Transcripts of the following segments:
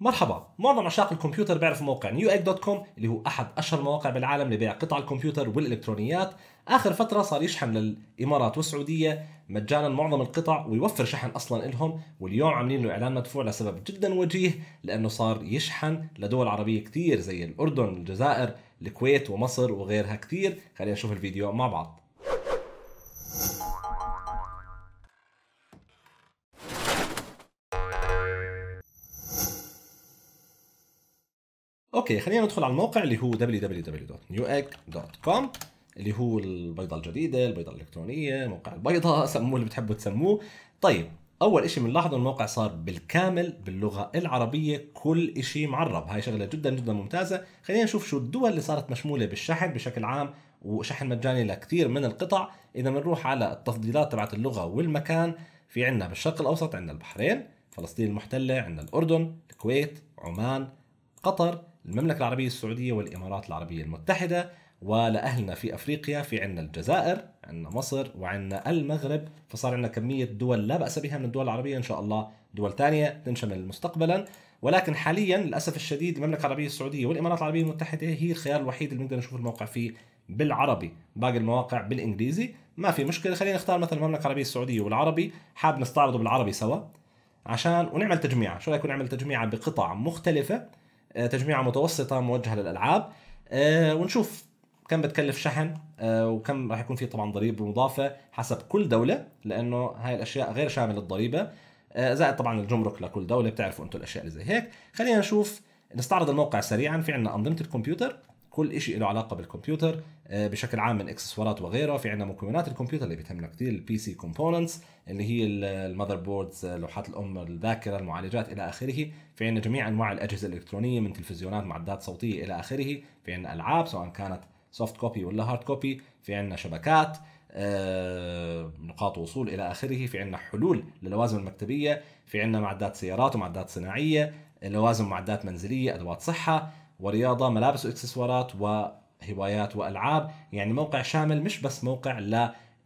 مرحبا معظم عشاق الكمبيوتر بيعرف موقع نيو دوت كوم اللي هو احد اشهر المواقع بالعالم لبيع قطع الكمبيوتر والالكترونيات اخر فتره صار يشحن للامارات والسعوديه مجانا معظم القطع ويوفر شحن اصلا لهم واليوم عاملين له اعلان مدفوع لسبب جدا وجيه لانه صار يشحن لدول عربيه كثير زي الاردن الجزائر الكويت ومصر وغيرها كثير خلينا نشوف الفيديو مع بعض اوكي خلينا ندخل على الموقع اللي هو www.newegg.com اللي هو البيضه الجديده البيضه الالكترونيه موقع البيضه سموه اللي بتحبوا تسموه طيب اول إشي بنلاحظ الموقع صار بالكامل باللغه العربيه كل إشي معرب هاي شغله جدا جدا ممتازه خلينا نشوف شو الدول اللي صارت مشموله بالشحن بشكل عام وشحن مجاني لكثير من القطع اذا بنروح على التفضيلات تبعت اللغه والمكان في عندنا بالشرق الاوسط عندنا البحرين فلسطين المحتله عندنا الاردن الكويت عمان قطر المملكة العربية السعودية والإمارات العربية المتحدة ولأهلنا في أفريقيا في عنا الجزائر عنا مصر وعنا المغرب فصار عنا كمية دول لا بأس بها من الدول العربية إن شاء الله دول ثانية تنشمل مستقبلا ولكن حاليا للأسف الشديد المملكة العربية السعودية والإمارات العربية المتحدة هي الخيار الوحيد اللي بنقدر نشوف الموقع فيه بالعربي باقي المواقع بالإنجليزي ما في مشكلة خلينا نختار مثلا المملكة العربية السعودية والعربي حاب نستعرضه بالعربي سوا عشان ونعمل تجميعة شو رأيكم نعمل تجميعة بقطع مختلفة آه، تجميعة متوسطة موجهة للألعاب آه، ونشوف كم بتكلف شحن آه، وكم راح يكون في طبعا ضريبة مضافة حسب كل دولة لأنه هاي الأشياء غير شاملة الضريبة زائد طبعا الجمرك لكل دولة بتعرفوا أنتم الأشياء اللي زي هيك خلينا نشوف نستعرض الموقع سريعا في عندنا أنظمة الكمبيوتر كل شيء له علاقه بالكمبيوتر آه، بشكل عام من اكسسوارات وغيرها في عندنا مكونات الكمبيوتر اللي بتهمنا كثير البي سي كومبوننتس اللي هي المذر بوردز آه، لوحات الام الذاكره المعالجات الى اخره في عندنا جميع انواع الاجهزه الالكترونيه من تلفزيونات معدات صوتيه الى اخره في عندنا العاب سواء كانت سوفت كوبي ولا هارد كوبي في عندنا شبكات آه، نقاط وصول الى اخره في عندنا حلول للوازم المكتبيه في عندنا معدات سيارات ومعدات صناعيه لوازم معدات منزليه ادوات صحه ورياضة ملابس واكسسوارات وهوايات وألعاب يعني موقع شامل مش بس موقع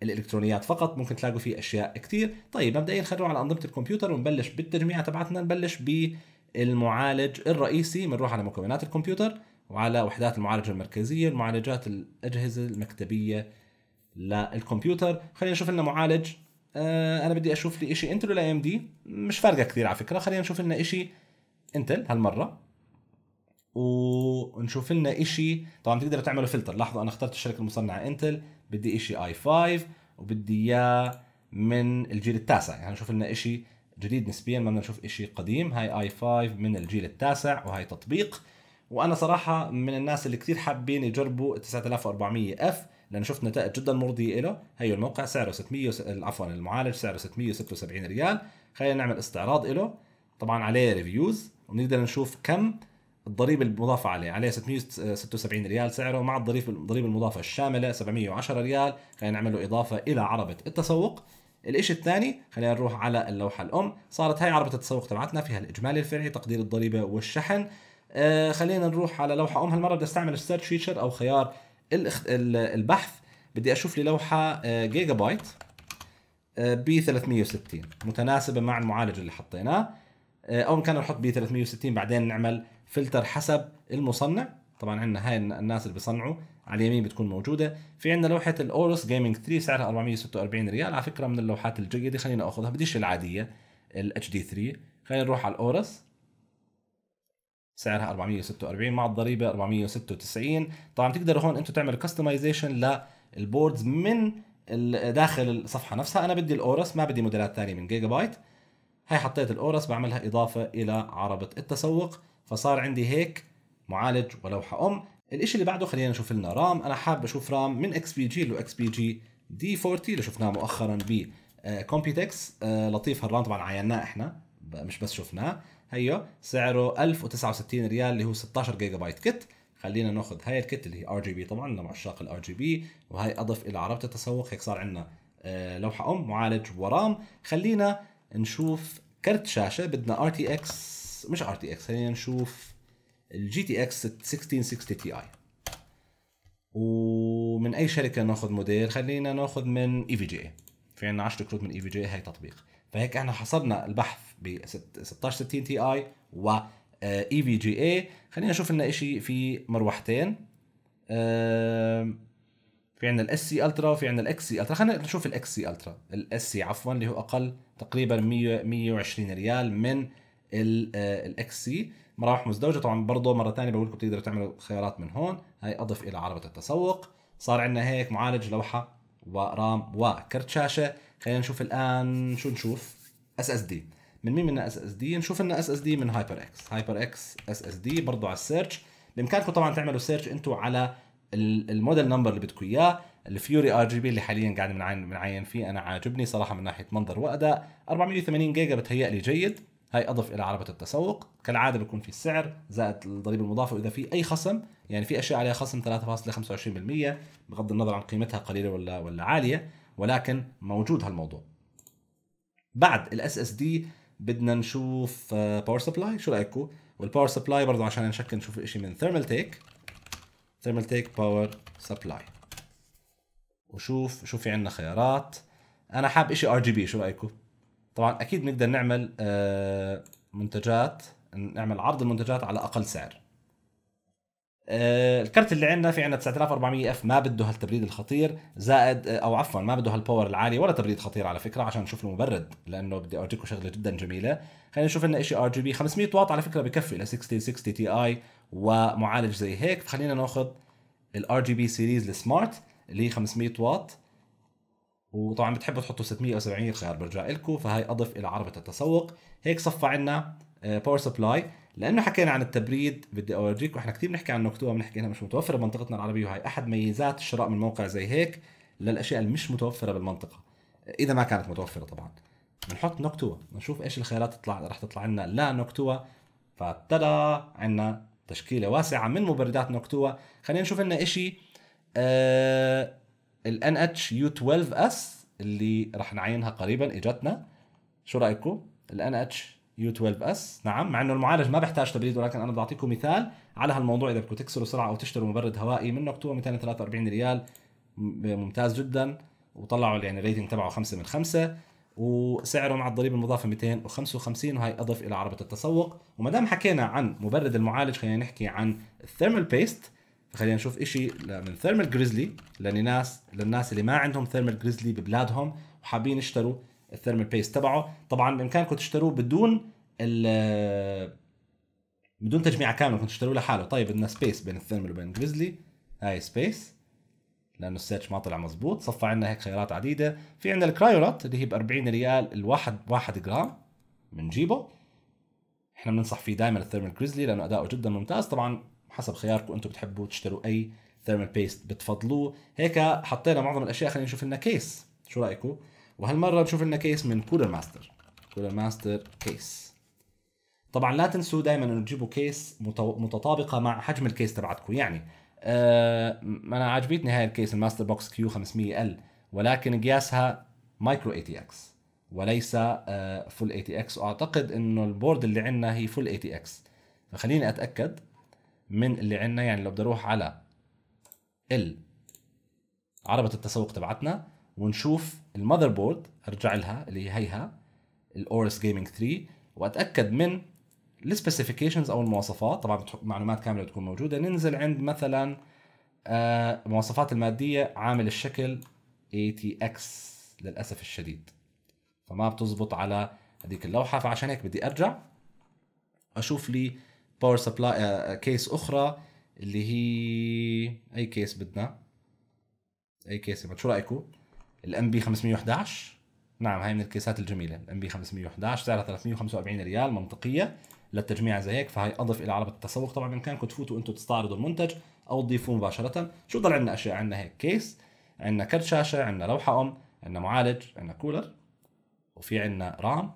للإلكترونيات فقط ممكن تلاقوا فيه أشياء كثير طيب مبدئيا خلينا على أنظمة الكمبيوتر ونبلش بالتجميع تبعتنا نبلش بالمعالج الرئيسي بنروح على مكونات الكمبيوتر وعلى وحدات المعالجة المركزية المعالجات الأجهزة المكتبية للكمبيوتر خلينا نشوف لنا معالج آه انا بدي اشوف لي شيء انتل ولا ام دي مش فارقه كثير على فكره خلينا نشوف لنا شيء انتل هالمره ونشوف لنا شيء طبعا تقدر تعمله فلتر لاحظوا أنا اخترت الشركة المصنعة انتل بدي شيء اي 5 وبدي إياه من الجيل التاسع يعني نشوف لنا شيء جديد نسبيا ما بدنا نشوف شيء قديم هاي اي 5 من الجيل التاسع وهي تطبيق وانا صراحه من الناس اللي كثير حابين يجربوا 9400 اف لانه شفت نتائج جدا مرضيه له هي الموقع سعره 600 عفوا المعالج سعره 676 ريال خلينا نعمل استعراض له طبعا عليه ريفيوز ونقدر نشوف كم الضريبه المضافه عليه عليه 676 ريال سعره مع الضريبه الضريبه المضافه الشامله 710 ريال خلينا نعمل له اضافه الى عربه التسوق الشيء الثاني خلينا نروح على اللوحه الام صارت هاي عربه التسوق تبعتنا فيها الاجمالي الفرعي تقدير الضريبه والشحن آه خلينا نروح على لوحه ام هالمره بدي استعمل السيرش فيتشر او خيار البحث بدي اشوف لي لوحه جيجا آه، بايت آه، ب 360 متناسبه مع المعالج اللي حطيناه آه، ان كان نحط بي 360 بعدين نعمل فلتر حسب المصنع طبعا عندنا هاي الناس اللي بيصنعوا على اليمين بتكون موجوده في عندنا لوحه الاورس جيمنج 3 سعرها 446 ريال على فكره من اللوحات الجيده خلينا اخذها بديش العاديه الاتش دي 3 خلينا نروح على الاورس سعرها 446 مع الضريبه 496 طبعا تقدر هون انتم تعمل كستمايزيشن للبوردز من داخل الصفحه نفسها انا بدي الاورس ما بدي موديلات ثانيه من جيجا بايت هي حطيت الاورس بعملها اضافه الى عربه التسوق فصار عندي هيك معالج ولوحه ام الاشي اللي بعده خلينا نشوف لنا رام انا حابب اشوف رام من اكس بي جي لو اكس بي جي دي 40 اللي شفناه مؤخرا ب كومبيتكس آه، آه، لطيف هالرام طبعا عيناه احنا مش بس شفناه هيو سعره 1069 ريال اللي هو 16 جيجا بايت كت خلينا ناخذ هاي الكت اللي هي ار جي بي طبعا لمعشاق الار جي بي وهي اضف الى عربه التسوق هيك صار عندنا آه، لوحه ام معالج ورام خلينا نشوف كرت شاشه بدنا ار تي اكس مش ار تي اكس خلينا نشوف الجي تي اكس 1660 تي اي ومن اي شركه ناخذ موديل خلينا ناخذ من اي e في جي اي في عندنا 10 كروت من اي في جي اي هي تطبيق فهيك احنا حصرنا البحث ب 1660 تي اي و اي في جي اي خلينا نشوف لنا شيء في مروحتين في عندنا الاس سي الترا وفي عندنا الاكس سي الترا خلينا نشوف الاكس سي الترا الاس سي عفوا اللي هو اقل تقريبا 120 ريال من الاكس آه، سي مراوح مزدوجه طبعا برضه مره ثانيه بقول لكم بتقدروا تعملوا خيارات من هون هاي اضف الى عربه التسوق صار عندنا هيك معالج لوحه ورام وكرت شاشه خلينا نشوف الان شو نشوف اس اس دي من مين منا اس اس دي نشوف لنا اس اس دي من هايبر اكس هايبر اكس اس اس دي برضه على السيرش بامكانكم طبعا تعملوا سيرش انتم على الموديل نمبر اللي بدكم اياه الفيوري ار جي بي اللي حاليا قاعد بنعين بنعين فيه انا عاجبني صراحه من ناحيه منظر واداء 480 جيجا لي جيد هاي اضف الى عربه التسوق كالعاده بيكون في السعر زائد الضريبه المضافه واذا في اي خصم يعني في اشياء عليها خصم 3.25% بغض النظر عن قيمتها قليله ولا ولا عاليه ولكن موجود هالموضوع بعد الاس اس دي بدنا نشوف باور آه، سبلاي شو رايكم والباور سبلاي برضه عشان نشكل نشوف شيء من ثيرمال تيك ثيرمال تيك باور سبلاي وشوف شو في عندنا خيارات انا حاب اشي ار جي بي شو رايكم طبعا اكيد بنقدر نعمل آه، منتجات نعمل عرض المنتجات على اقل سعر آه، الكرت اللي عندنا في عندنا 9400 اف ما بده هالتبريد الخطير زائد آه، او عفوا ما بده هالباور العالي ولا تبريد خطير على فكره عشان نشوف المبرد لانه بدي اورجيكم شغله جدا جميله خلينا نشوف لنا شيء ار جي بي 500 واط على فكره بكفي ل 6060 تي اي ومعالج زي هيك فخلينا ناخذ الار جي بي سيريز السمارت اللي هي 500 واط وطبعا بتحبوا تحطوا 670 الخيار برجع لكم فهي اضف الى عربه التسوق هيك صفى عنا باور آه، سبلاي لانه حكينا عن التبريد بدي اورجيك واحنا كثير بنحكي عن نكتوها بنحكي انها مش متوفره بمنطقتنا العربيه وهي احد ميزات الشراء من موقع زي هيك للاشياء اللي مش متوفره بالمنطقه اذا ما كانت متوفره طبعا بنحط نكتوها نشوف ايش الخيارات تطلع رح تطلع لنا لا نكتوها فتدا عندنا تشكيله واسعه من مبردات نكتوها خلينا نشوف لنا شيء آه، ال ان اتش يو 12 اس اللي راح نعينها قريبا اجتنا شو رايكم ان اتش يو 12 اس نعم مع انه المعالج ما بيحتاج تبريد ولكن انا بدي اعطيكم مثال على هالموضوع اذا بدكم تكسروا سرعه او تشتروا مبرد هوائي منه اكتوبر 243 ريال ممتاز جدا وطلعوا يعني الريتنج تبعه 5 من 5 وسعره مع الضريبه المضافه 255 وهي اضف الى عربه التسوق وما دام حكينا عن مبرد المعالج خلينا نحكي عن الثيرمال بيست خلينا نشوف إشي من ثيرمال جريزلي للناس للناس اللي ما عندهم ثيرمال جريزلي ببلادهم وحابين يشتروا الثيرمال بيست تبعه طبعا بامكانكم تشتروه بدون ال بدون تجميعه كامله ممكن تشتروه لحاله طيب بدنا سبيس بين الثيرمال وبين الجريزلي هاي سبيس لانه السيرش ما طلع مزبوط صفى عندنا هيك خيارات عديده في عندنا الكرايورات اللي هي ب 40 ريال الواحد 1 جرام بنجيبه احنا بننصح فيه دائما الثيرمال جريزلي لانه اداؤه جدا ممتاز طبعا حسب خياركم انتم بتحبوا تشتروا اي ثيرمال بيست بتفضلوه هيك حطينا معظم الاشياء خلينا نشوف لنا كيس شو رايكم وهالمره نشوف لنا كيس من كولر ماستر كولر ماستر كيس طبعا لا تنسوا دائما انه تجيبوا كيس متطابقه مع حجم الكيس تبعتكم يعني آه انا عجبتني هاي الكيس الماستر بوكس كيو 500 ال ولكن قياسها مايكرو اي تي اكس وليس آه فول اي تي اكس واعتقد انه البورد اللي عندنا هي فول اي تي اكس فخليني اتاكد من اللي عندنا يعني لو بدي اروح على ال عربة التسوق تبعتنا ونشوف المذر بورد ارجع لها اللي هيها الاورس جيمنج 3 واتاكد من السبيسيفيكيشنز او المواصفات طبعا معلومات كامله تكون موجوده ننزل عند مثلا المواصفات آه، مواصفات الماديه عامل الشكل ATX للاسف الشديد فما بتزبط على هذيك اللوحه فعشان هيك بدي ارجع اشوف لي باور سبلاي كيس اخرى اللي هي اي كيس بدنا اي كيس شو رايكم الام بي 511 نعم هاي من الكيسات الجميله الام بي 511 سعرها 345 ريال منطقيه للتجميع زي هيك فهي اضف الى عربه التسوق طبعا بامكانكم تفوتوا انتم تستعرضوا المنتج او تضيفوه مباشره شو ضل عندنا اشياء عندنا هيك كيس عندنا كرت شاشه عندنا لوحه ام عندنا معالج عندنا كولر وفي عندنا رام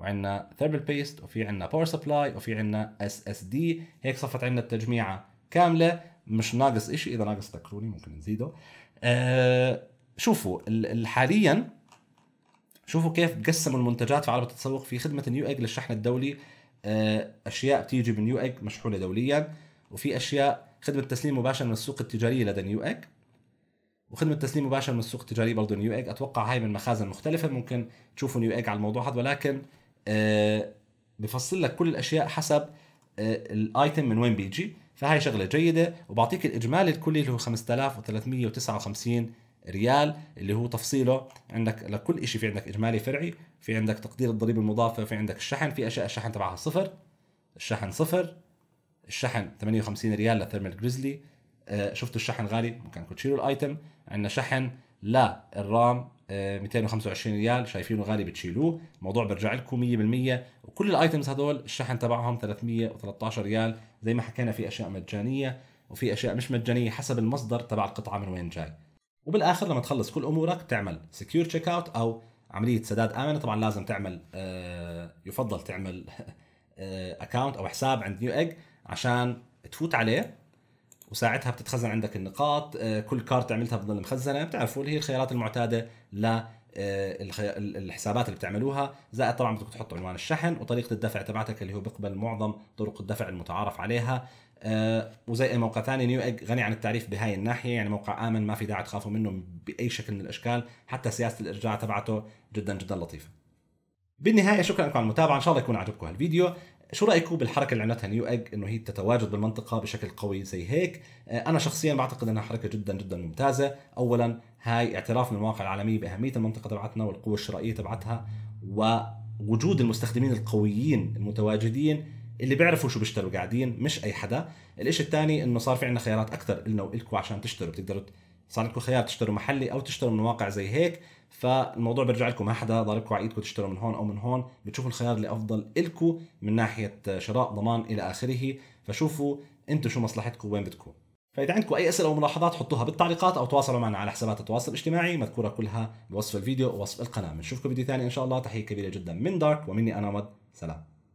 وعندنا ثيربل بيست وفي عندنا باور سبلاي وفي عندنا اس اس دي هيك صفت عندنا التجميعه كامله مش ناقص شيء اذا ناقص ذكروني ممكن نزيده أه شوفوا حاليا شوفوا كيف بقسموا المنتجات في عربة التسوق في خدمة نيو ايج للشحن الدولي آه، اشياء بتيجي من نيو ايج مشحونة دوليا وفي اشياء خدمة تسليم مباشر من السوق التجارية لدى نيو ايج وخدمة تسليم مباشر من السوق التجاري برضه نيو ايج اتوقع هاي من مخازن مختلفة ممكن تشوفوا نيو ايج على الموضوع هذا ولكن آه، بفصل لك كل الاشياء حسب آه، الايتم من وين بيجي فهي شغله جيده وبعطيك الاجمالي الكلي اللي هو 5359 ريال اللي هو تفصيله عندك لكل شيء في عندك اجمالي فرعي في عندك تقدير الضريبه المضافه في عندك الشحن في اشياء الشحن تبعها صفر الشحن صفر الشحن 58 ريال للثيرمال جريزلي آه، شفتوا الشحن غالي ممكن تشيلوا الايتم عندنا شحن للرام 225 آه، ريال شايفينه غالي بتشيلوه الموضوع برجع لكم 100% وكل الايتمز هدول الشحن تبعهم 313 ريال زي ما حكينا في اشياء مجانيه وفي اشياء مش مجانيه حسب المصدر تبع القطعه من وين جاي وبالاخر لما تخلص كل امورك تعمل سكيور تشيك اوت او عمليه سداد امنه طبعا لازم تعمل آه، يفضل تعمل اكونت آه، او حساب عند نيو ايج عشان تفوت عليه وساعتها بتتخزن عندك النقاط آه، كل كارت عملتها بتضل مخزنه بتعرفوا اللي هي الخيارات المعتاده ل آه، الحسابات اللي بتعملوها زائد طبعا بدك تحط عنوان الشحن وطريقه الدفع تبعتك اللي هو بيقبل معظم طرق الدفع المتعارف عليها آه، وزي اي موقع ثاني نيو ايج غني عن التعريف بهاي الناحيه يعني موقع امن ما في داعي تخافوا منه باي شكل من الاشكال حتى سياسه الارجاع تبعته جدا جدا لطيفه بالنهايه شكرا لكم على المتابعه ان شاء الله يكون عجبكم هالفيديو شو رايكم بالحركه اللي عملتها نيو اج انه هي تتواجد بالمنطقه بشكل قوي زي هيك آه، انا شخصيا بعتقد انها حركه جدا جدا ممتازه اولا هاي اعتراف من المواقع العالميه باهميه المنطقه تبعتنا والقوه الشرائيه تبعتها ووجود المستخدمين القويين المتواجدين اللي بيعرفوا شو بيشتروا قاعدين مش اي حدا الاشي الثاني انه صار في عندنا خيارات اكثر لنا ولكم عشان تشتروا بتقدروا صار عندكم خيار تشتروا محلي او تشتروا من مواقع زي هيك فالموضوع برجع لكم ما حدا ضاربكم على ايدكم تشتروا من هون او من هون بتشوفوا الخيار اللي افضل لكم من ناحيه شراء ضمان الى اخره فشوفوا انتم شو مصلحتكم وين بدكم فاذا عندكم اي اسئله او ملاحظات حطوها بالتعليقات او تواصلوا معنا على حسابات التواصل الاجتماعي مذكوره كلها بوصف الفيديو ووصف القناه بنشوفكم فيديو ثاني ان شاء الله تحيه كبيره جدا من دارك ومني انا مد سلام